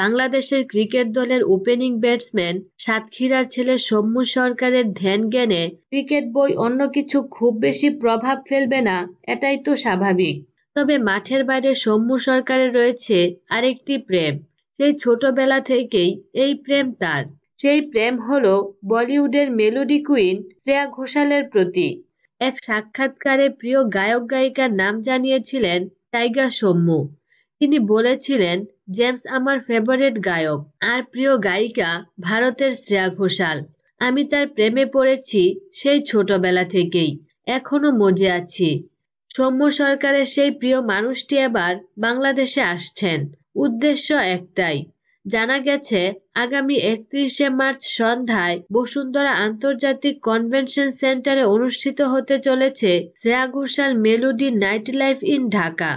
বাংলাদেশের ক্রিকেট দলের opening batsman সাতক্ষীরার ছেলে সৌম্য সরকারের ধ্যান জ্ঞানে ক্রিকেট বই অন্য কিছু খুব বেশি প্রভাব ফেলবে না এটাই তো স্বাভাবিক তবে মাঠের বাইরে সৌম্য সরকারের রয়েছে আরেকটি প্রেম সেই ছোটবেলা থেকেই এই প্রেম তার সেই প্রেম হল বলিউডের মেলোডি কুইন শ্রেয়া ঘোষালের প্রতি এক সাক্ষাৎকারে প্রিয় গায়ক গায়িকার নাম জানিয়েছিলেন টাইগার সৌম্য তিনি বলেছিলেন, জেমস আমার ফেভারেট গায়ক আর প্রিয় গায়িকা ভারতের শ্রেয়া ঘোষাল আমি তার প্রেমে পড়েছি সেই ছোটবেলা থেকেই এখনো মজে আছি সৌম্য সরকারের সেই প্রিয় মানুষটি এবার বাংলাদেশে আসছেন উদ্দেশ্য একটাই জানা গেছে আগামী একত্রিশে মার্চ সন্ধ্যায় বসুন্ধরা আন্তর্জাতিক কনভেনশন সেন্টারে অনুষ্ঠিত হতে চলেছে Shreya Ghoshal melody night life in Dhaka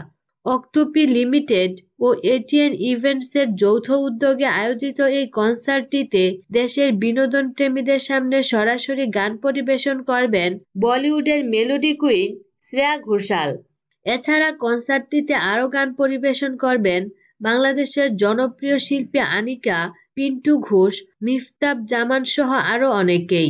অক্টোপি লিমিটেড ও এটিএন ইভেন্টসের যৌথ উদ্যোগে আয়োজিত এই কনসার্টটিতে দেশের বিনোদন প্রেমীদের সামনে সরাসরি গান পরিবেশন করবেন বলিউডের মেলোডি কুইন শ্রেয়া ঘোষাল এছাড়া কনসার্টটিতে আরও গান পরিবেশন করবেন বাংলাদেশের জনপ্রিয় শিল্পী আনিকা পিন্টু ঘোষ মিফতাব জামান সহ আরও অনেকেই